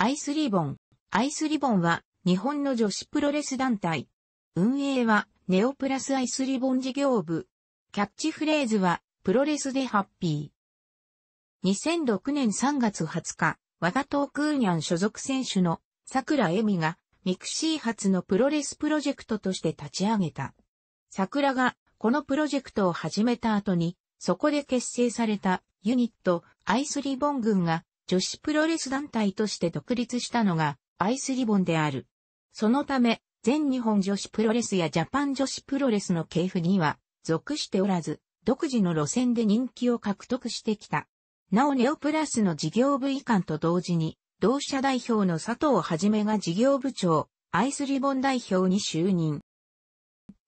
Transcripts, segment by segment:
アイスリボン。アイスリボンは日本の女子プロレス団体。運営はネオプラスアイスリボン事業部。キャッチフレーズはプロレスでハッピー。2006年3月20日、和田東空ニャン所属選手の桜恵美がミクシー発のプロレスプロジェクトとして立ち上げた。桜がこのプロジェクトを始めた後に、そこで結成されたユニットアイスリボン軍が女子プロレス団体として独立したのがアイスリボンである。そのため、全日本女子プロレスやジャパン女子プロレスの系譜には属しておらず、独自の路線で人気を獲得してきた。なおネオプラスの事業部移管と同時に、同社代表の佐藤はじめが事業部長、アイスリボン代表に就任。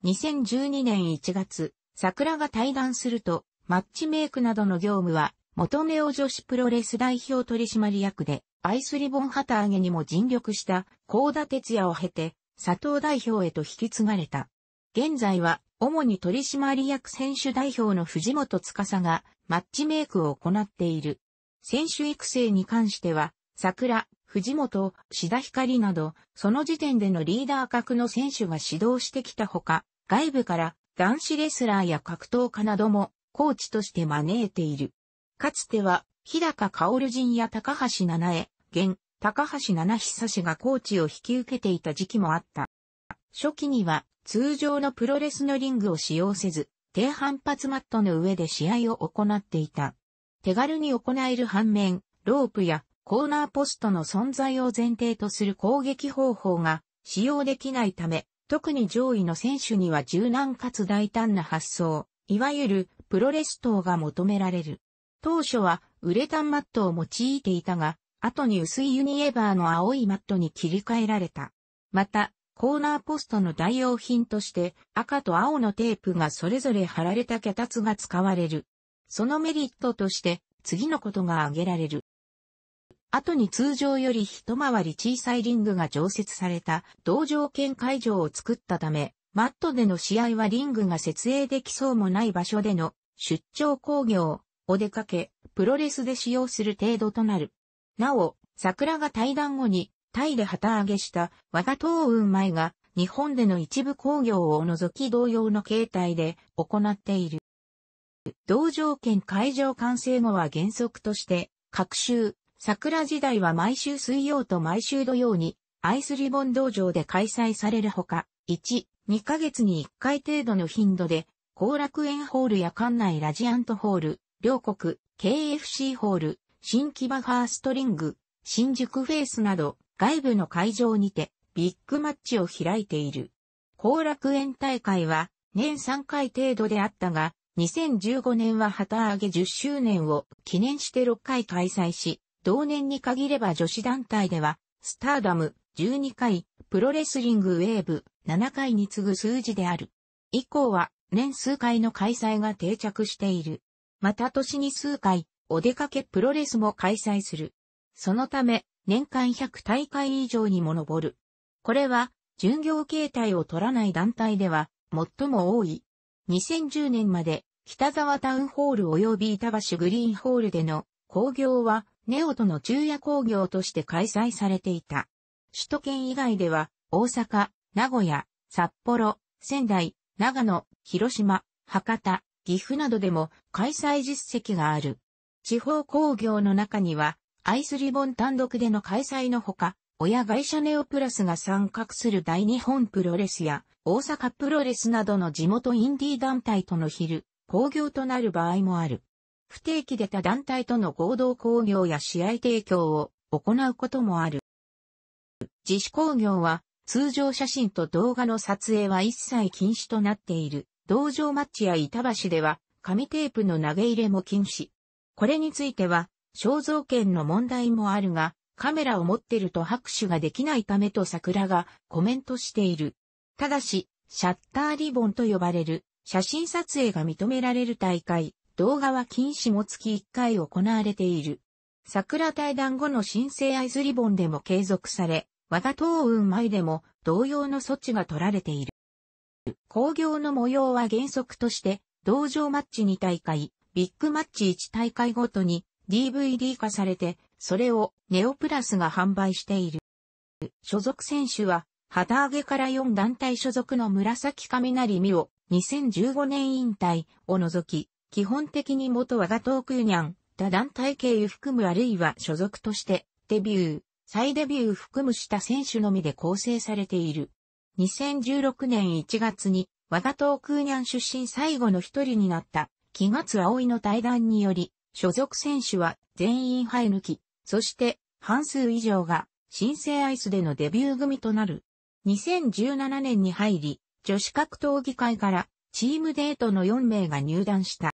2012年1月、桜が退団すると、マッチメイクなどの業務は元ネオ女子プロレス代表取締役で、アイスリボン旗揚げにも尽力した、高田哲也を経て、佐藤代表へと引き継がれた。現在は、主に取締役選手代表の藤本司が、マッチメイクを行っている。選手育成に関しては、桜、藤本、志田光など、その時点でのリーダー格の選手が指導してきたほか、外部から男子レスラーや格闘家などもコーチとして招いている。かつては、日高薫人や高橋七重、現、高橋七久氏がコーチを引き受けていた時期もあった。初期には、通常のプロレスのリングを使用せず、低反発マットの上で試合を行っていた。手軽に行える反面、ロープやコーナーポストの存在を前提とする攻撃方法が使用できないため、特に上位の選手には柔軟かつ大胆な発想、いわゆるプロレス等が求められる。当初はウレタンマットを用いていたが、後に薄いユニエバーの青いマットに切り替えられた。また、コーナーポストの代用品として赤と青のテープがそれぞれ貼られた脚立が使われる。そのメリットとして次のことが挙げられる。後に通常より一回り小さいリングが常設された同条件会場を作ったため、マットでの試合はリングが設営できそうもない場所での出張工業、お出かけ、プロレスで使用する程度となる。なお、桜が退団後に、タイで旗揚げした和田東雲舞が、日本での一部工業を除き同様の形態で行っている。同条件会場完成後は原則として、各週、桜時代は毎週水曜と毎週土曜に、アイスリボン道場で開催されるほか、1、2ヶ月に1回程度の頻度で、後楽園ホールや館内ラジアントホール、両国、KFC ホール、新木場ファーストリング、新宿フェイスなど、外部の会場にて、ビッグマッチを開いている。後楽園大会は、年3回程度であったが、2015年は旗揚げ10周年を記念して6回開催し、同年に限れば女子団体では、スターダム12回、プロレスリングウェーブ7回に次ぐ数字である。以降は年数回の開催が定着している。また年に数回、お出かけプロレスも開催する。そのため、年間100大会以上にも上る。これは、巡業形態を取らない団体では、最も多い。2010年まで、北沢タウンホール及び板橋グリーンホールでの工業は、ネオとの昼夜工業として開催されていた。首都圏以外では、大阪、名古屋、札幌、仙台、長野、広島、博多、岐阜などでも開催実績がある。地方工業の中には、アイスリボン単独での開催のほか、親会社ネオプラスが参画する大日本プロレスや、大阪プロレスなどの地元インディー団体との昼、工業となる場合もある。不定期でた団体との合同工業や試合提供を行うこともある。自主工業は、通常写真と動画の撮影は一切禁止となっている。道場チや板橋では、紙テープの投げ入れも禁止。これについては、肖像権の問題もあるが、カメラを持ってると拍手ができないためと桜がコメントしている。ただし、シャッターリボンと呼ばれる写真撮影が認められる大会、動画は禁止も月1回行われている。桜対談後の新生合図リボンでも継続され、和田東雲前でも同様の措置が取られている。工業の模様は原則として、同場マッチ2大会、ビッグマッチ1大会ごとに DVD 化されて、それをネオプラスが販売している。所属選手は、旗揚げから4団体所属の紫雷美を2015年引退を除き、基本的に元我が東空にゃん、他団体経由含むあるいは所属として、デビュー、再デビュー含むした選手のみで構成されている。2016年1月に我が東空ニャン出身最後の一人になった木月葵の対談により、所属選手は全員生え抜き、そして半数以上が新生アイスでのデビュー組となる。2017年に入り、女子格闘技会からチームデートの4名が入団した。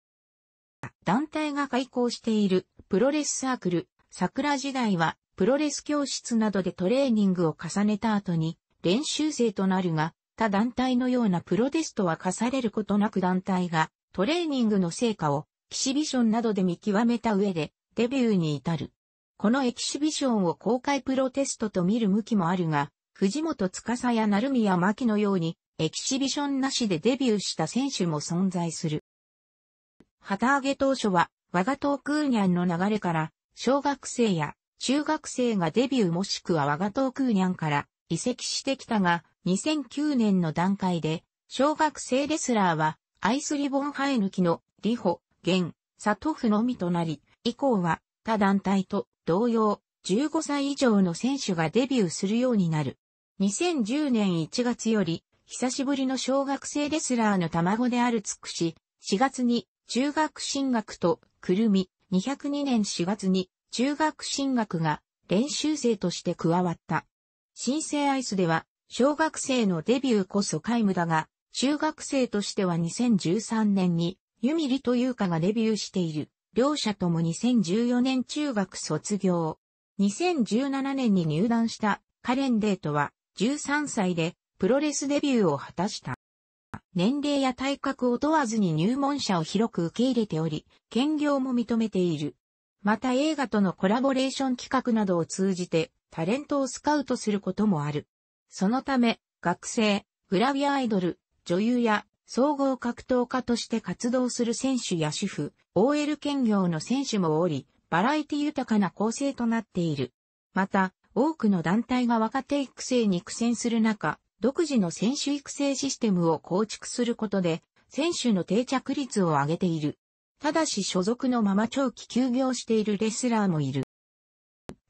団体が開講しているプロレスサークル、桜時代はプロレス教室などでトレーニングを重ねた後に練習生となるが、他団体のようなプロテストは課されることなく団体がトレーニングの成果をキシビションなどで見極めた上でデビューに至る。このエキシビションを公開プロテストと見る向きもあるが、藤本司や成宮巻のようにエキシビションなしでデビューした選手も存在する。旗揚げ当初は我が東空ニャンの流れから小学生や中学生がデビューもしくは我が東空ニャンから移籍してきたが、2009年の段階で、小学生レスラーは、アイスリボン生え抜きの、リホ、ゲン、サトフのみとなり、以降は、他団体と同様、15歳以上の選手がデビューするようになる。2010年1月より、久しぶりの小学生レスラーの卵であるつくし、4月に中学進学とくるみ、202年4月に中学進学が練習生として加わった。新生アイスでは、小学生のデビューこそ皆無だが、中学生としては2013年に、ユミリとユーカがデビューしている。両者とも2014年中学卒業。2017年に入団したカレンデートは13歳でプロレスデビューを果たした。年齢や体格を問わずに入門者を広く受け入れており、兼業も認めている。また映画とのコラボレーション企画などを通じてタレントをスカウトすることもある。そのため、学生、グラビアアイドル、女優や総合格闘家として活動する選手や主婦、OL 兼業の選手もおり、バラエティ豊かな構成となっている。また、多くの団体が若手育成に苦戦する中、独自の選手育成システムを構築することで、選手の定着率を上げている。ただし所属のまま長期休業しているレスラーもいる。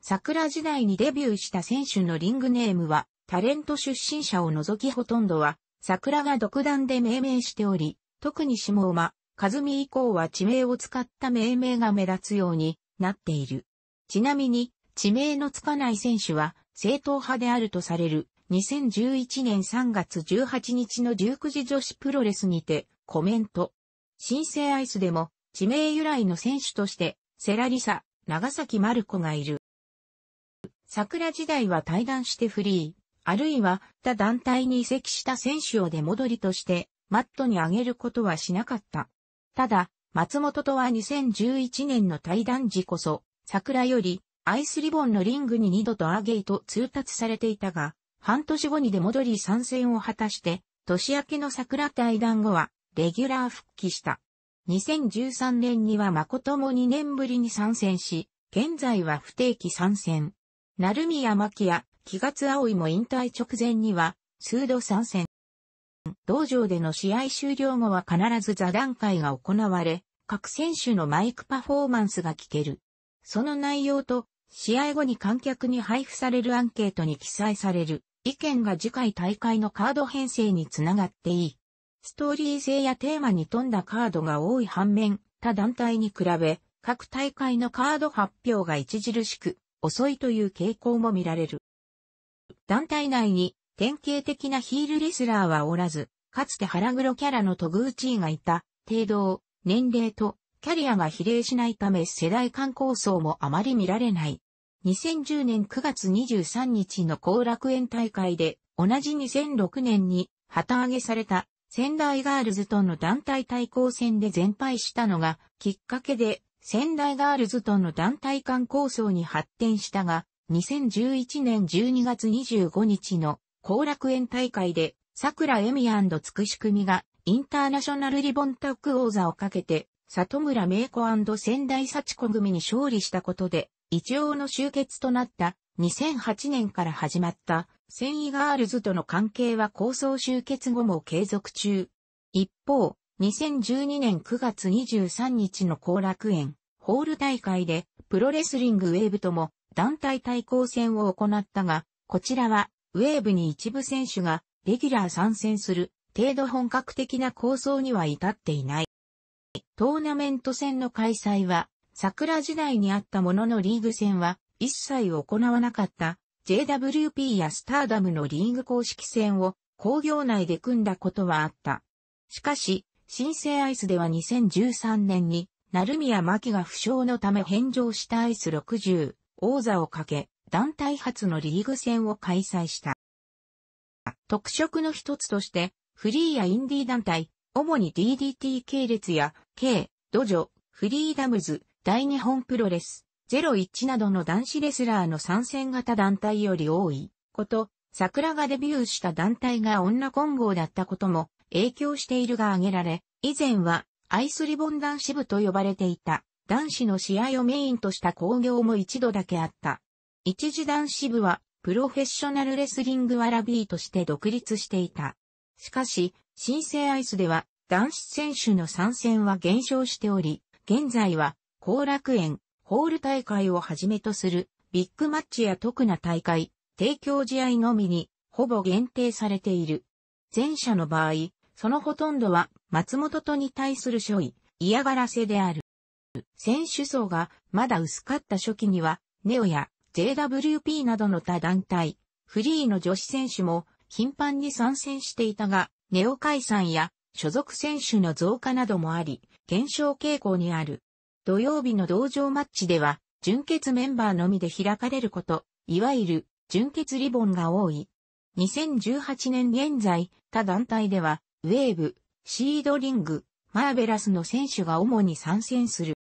桜時代にデビューした選手のリングネームは、タレント出身者を除きほとんどは、桜が独断で命名しており、特に下馬、和美以降は地名を使った命名が目立つようになっている。ちなみに、地名のつかない選手は、正当派であるとされる、2011年3月18日の19時女子プロレスにて、コメント。新生アイスでも、地名由来の選手として、セラリサ、長崎マルコがいる。桜時代は対談してフリー、あるいは他団体に移籍した選手を出戻りとして、マットに上げることはしなかった。ただ、松本とは2011年の対談時こそ、桜より、アイスリボンのリングに二度とアーゲイと通達されていたが、半年後に出戻り参戦を果たして、年明けの桜対談後は、レギュラー復帰した。2013年には誠も2年ぶりに参戦し、現在は不定期参戦。成宮牧也、木月葵も引退直前には、数度参戦。道場での試合終了後は必ず座談会が行われ、各選手のマイクパフォーマンスが聞ける。その内容と、試合後に観客に配布されるアンケートに記載される意見が次回大会のカード編成につながっていい。ストーリー性やテーマに富んだカードが多い反面、他団体に比べ、各大会のカード発表が著しく遅いという傾向も見られる。団体内に典型的なヒールレスラーはおらず、かつて腹黒キャラのトグーチーがいた、程度年齢と、キャリアが比例しないため世代間構想もあまり見られない。2010年9月23日の後楽園大会で、同じ2006年に旗揚げされた仙台ガールズとの団体対抗戦で全敗したのがきっかけで仙台ガールズとの団体間構想に発展したが、2011年12月25日の後楽園大会で、桜ンド。つくし組がインターナショナルリボンタック王座をかけて、里村名子仙台幸子組に勝利したことで、一応の終結となった2008年から始まった繊維ガールズとの関係は構想終結後も継続中。一方、2012年9月23日の後楽園、ホール大会で、プロレスリングウェーブとも団体対抗戦を行ったが、こちらは、ウェーブに一部選手がレギュラー参戦する程度本格的な構想には至っていない。トーナメント戦の開催は、桜時代にあったもののリーグ戦は一切行わなかった JWP やスターダムのリーグ公式戦を工業内で組んだことはあった。しかし、新生アイスでは2013年に、成宮真が負傷のため返上したアイス60、王座をかけ、団体初のリーグ戦を開催した。特色の一つとして、フリーやインディー団体、主に DDT 系列や、K、ドジョ、フリーダムズ、大日本プロレス、ゼ0チなどの男子レスラーの参戦型団体より多いこと、桜がデビューした団体が女混合だったことも影響しているが挙げられ、以前はアイスリボン男子部と呼ばれていた男子の試合をメインとした興行も一度だけあった。一時男子部はプロフェッショナルレスリングワラビーとして独立していた。しかし、新生アイスでは男子選手の参戦は減少しており、現在は後楽園、ホール大会をはじめとするビッグマッチや特な大会、提供試合のみにほぼ限定されている。前者の場合、そのほとんどは松本とに対する処意、嫌がらせである。選手層がまだ薄かった初期には、ネオや JWP などの他団体、フリーの女子選手も頻繁に参戦していたが、ネオ解散や所属選手の増加などもあり、減少傾向にある。土曜日の同場マッチでは、準決メンバーのみで開かれること、いわゆる準決リボンが多い。2018年現在、他団体では、ウェーブ、シードリング、マーベラスの選手が主に参戦する。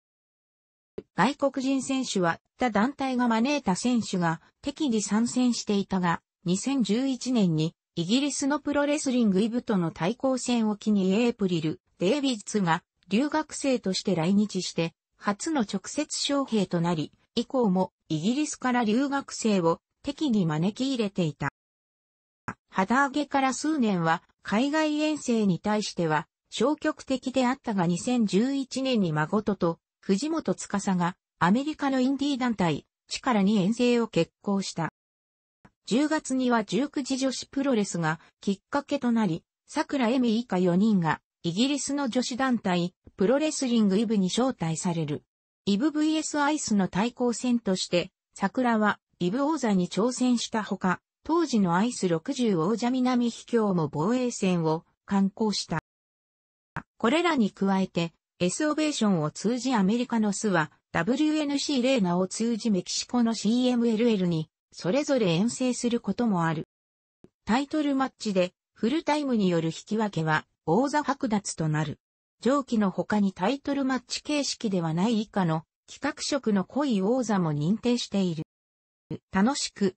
外国人選手は、他団体が招いた選手が適宜参戦していたが、2011年にイギリスのプロレスリングイブとの対抗戦を機にエイプリル・デイビッツが留学生として来日して、初の直接招聘となり、以降もイギリスから留学生を適宜招き入れていた。肌上げから数年は海外遠征に対しては消極的であったが2011年に誠と藤本司がアメリカのインディー団体、力に遠征を決行した。10月には19時女子プロレスがきっかけとなり、桜恵美以下4人がイギリスの女子団体、プロレスリングイブに招待される。イブ VS アイスの対抗戦として、桜はイブ王座に挑戦したほか、当時のアイス60王者南秘境も防衛戦を観光した。これらに加えて、S オベーションを通じアメリカの巣は、WNC レーナを通じメキシコの CMLL に、それぞれ遠征することもある。タイトルマッチで、フルタイムによる引き分けは、王座剥奪となる。上記の他にタイトルマッチ形式ではない以下の、企画色の濃い王座も認定している。楽しく、